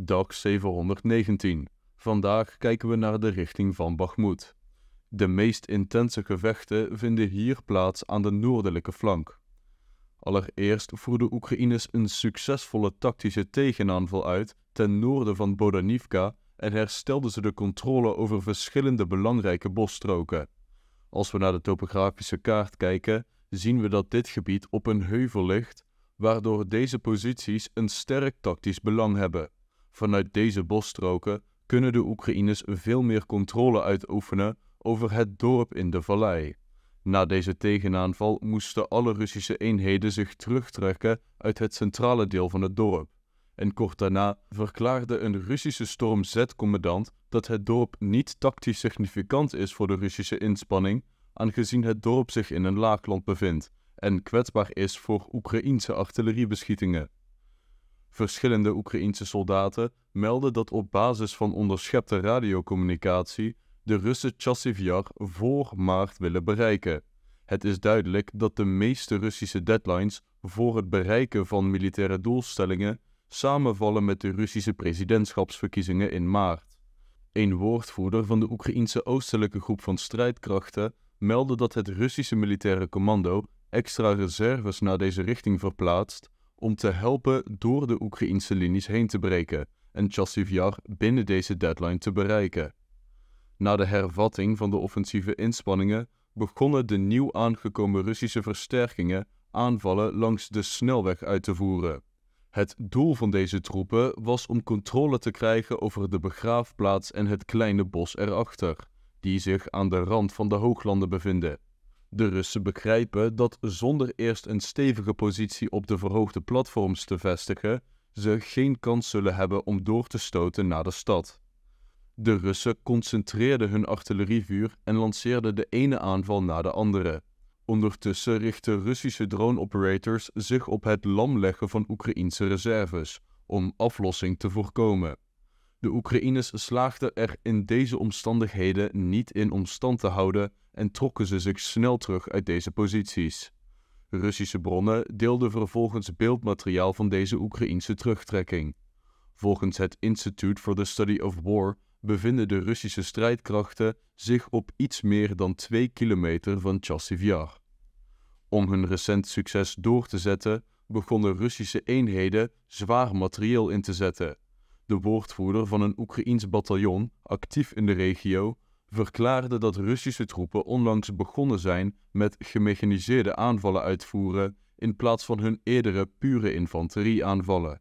Dag 719. Vandaag kijken we naar de richting van Bakhmut. De meest intense gevechten vinden hier plaats aan de noordelijke flank. Allereerst voerden Oekraïners een succesvolle tactische tegenaanval uit ten noorden van Bodanivka en herstelden ze de controle over verschillende belangrijke bosstroken. Als we naar de topografische kaart kijken, zien we dat dit gebied op een heuvel ligt, waardoor deze posities een sterk tactisch belang hebben. Vanuit deze bosstroken kunnen de Oekraïners veel meer controle uitoefenen over het dorp in de vallei. Na deze tegenaanval moesten alle Russische eenheden zich terugtrekken uit het centrale deel van het dorp. En kort daarna verklaarde een Russische Storm Z-commandant dat het dorp niet tactisch significant is voor de Russische inspanning, aangezien het dorp zich in een laagland bevindt en kwetsbaar is voor Oekraïense artilleriebeschietingen. Verschillende Oekraïense soldaten melden dat op basis van onderschepte radiocommunicatie de Russen Chassivyar voor maart willen bereiken. Het is duidelijk dat de meeste Russische deadlines voor het bereiken van militaire doelstellingen samenvallen met de Russische presidentschapsverkiezingen in maart. Een woordvoerder van de Oekraïense oostelijke groep van strijdkrachten meldde dat het Russische militaire commando extra reserves naar deze richting verplaatst om te helpen door de Oekraïnse linies heen te breken en Chassivyar binnen deze deadline te bereiken. Na de hervatting van de offensieve inspanningen begonnen de nieuw aangekomen Russische versterkingen aanvallen langs de snelweg uit te voeren. Het doel van deze troepen was om controle te krijgen over de begraafplaats en het kleine bos erachter, die zich aan de rand van de hooglanden bevinden. De Russen begrijpen dat zonder eerst een stevige positie op de verhoogde platforms te vestigen, ze geen kans zullen hebben om door te stoten naar de stad. De Russen concentreerden hun artillerievuur en lanceerden de ene aanval na de andere. Ondertussen richtten Russische drone-operators zich op het lamleggen van Oekraïense reserves om aflossing te voorkomen. De Oekraïners slaagden er in deze omstandigheden niet in om stand te houden en trokken ze zich snel terug uit deze posities. Russische bronnen deelden vervolgens beeldmateriaal van deze Oekraïnse terugtrekking. Volgens het Institute for the Study of War bevinden de Russische strijdkrachten zich op iets meer dan 2 kilometer van Chassivyar. Om hun recent succes door te zetten, begonnen Russische eenheden zwaar materieel in te zetten de woordvoerder van een Oekraïens bataljon actief in de regio, verklaarde dat Russische troepen onlangs begonnen zijn met gemechaniseerde aanvallen uitvoeren in plaats van hun eerdere pure infanterieaanvallen.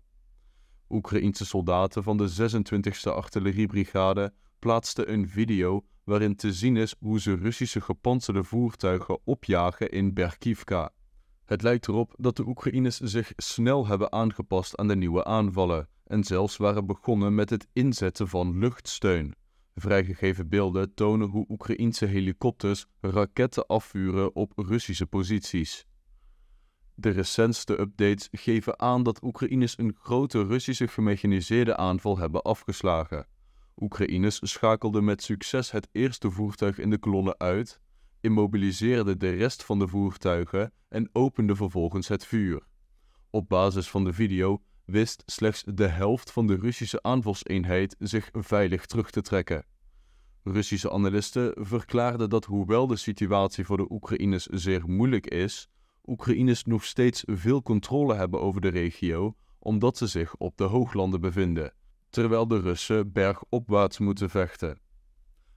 Oekraïense soldaten van de 26e Artilleriebrigade plaatsten een video waarin te zien is hoe ze Russische gepantserde voertuigen opjagen in Berkivka. Het lijkt erop dat de Oekraïners zich snel hebben aangepast aan de nieuwe aanvallen, en zelfs waren begonnen met het inzetten van luchtsteun. Vrijgegeven beelden tonen hoe Oekraïense helikopters raketten afvuren op Russische posities. De recentste updates geven aan dat Oekraïners een grote Russische gemechaniseerde aanval hebben afgeslagen. Oekraïners schakelden met succes het eerste voertuig in de kolonne uit, immobiliseerden de rest van de voertuigen en openden vervolgens het vuur. Op basis van de video wist slechts de helft van de Russische aanvalseenheid zich veilig terug te trekken. Russische analisten verklaarden dat hoewel de situatie voor de Oekraïners zeer moeilijk is, Oekraïners nog steeds veel controle hebben over de regio omdat ze zich op de hooglanden bevinden, terwijl de Russen bergopwaarts moeten vechten.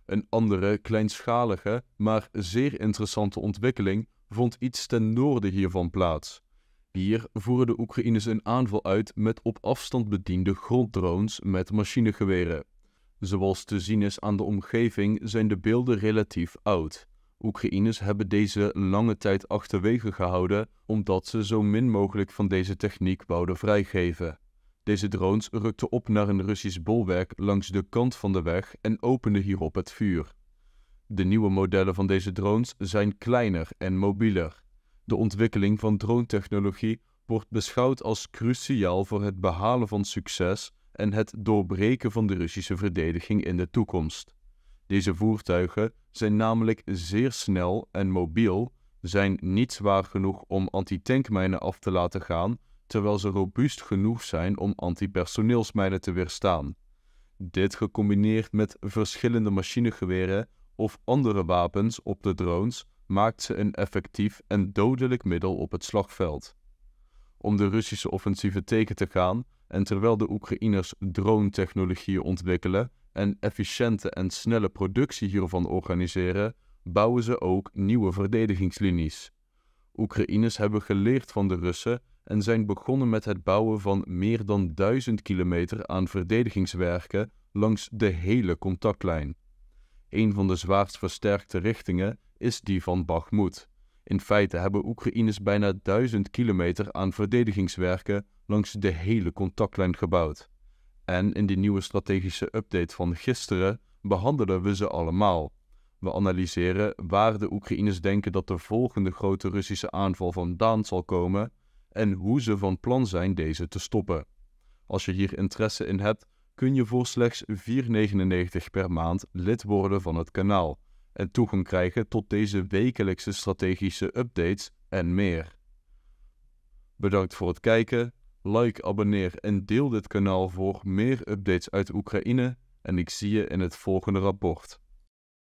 Een andere kleinschalige, maar zeer interessante ontwikkeling vond iets ten noorden hiervan plaats. Hier voeren de Oekraïners een aanval uit met op afstand bediende gronddrones met machinegeweren. Zoals te zien is aan de omgeving zijn de beelden relatief oud. Oekraïners hebben deze lange tijd achterwege gehouden omdat ze zo min mogelijk van deze techniek wouden vrijgeven. Deze drones rukten op naar een Russisch bolwerk langs de kant van de weg en openden hierop het vuur. De nieuwe modellen van deze drones zijn kleiner en mobieler. De ontwikkeling van drone-technologie wordt beschouwd als cruciaal voor het behalen van succes en het doorbreken van de Russische verdediging in de toekomst. Deze voertuigen zijn namelijk zeer snel en mobiel, zijn niet zwaar genoeg om antitankmijnen af te laten gaan, terwijl ze robuust genoeg zijn om antipersoneelsmijnen te weerstaan. Dit gecombineerd met verschillende machinegeweren of andere wapens op de drones maakt ze een effectief en dodelijk middel op het slagveld. Om de Russische offensieven tegen te gaan en terwijl de Oekraïners drone-technologieën ontwikkelen en efficiënte en snelle productie hiervan organiseren, bouwen ze ook nieuwe verdedigingslinies. Oekraïners hebben geleerd van de Russen en zijn begonnen met het bouwen van meer dan duizend kilometer aan verdedigingswerken langs de hele contactlijn. Een van de zwaarst versterkte richtingen is die van Bakhmut. In feite hebben Oekraïners bijna 1000 kilometer aan verdedigingswerken langs de hele contactlijn gebouwd. En in die nieuwe strategische update van gisteren behandelen we ze allemaal. We analyseren waar de Oekraïners denken dat de volgende grote Russische aanval vandaan zal komen en hoe ze van plan zijn deze te stoppen. Als je hier interesse in hebt, kun je voor slechts 4,99 per maand lid worden van het kanaal en toegang krijgen tot deze wekelijkse strategische updates en meer. Bedankt voor het kijken, like, abonneer en deel dit kanaal voor meer updates uit Oekraïne en ik zie je in het volgende rapport.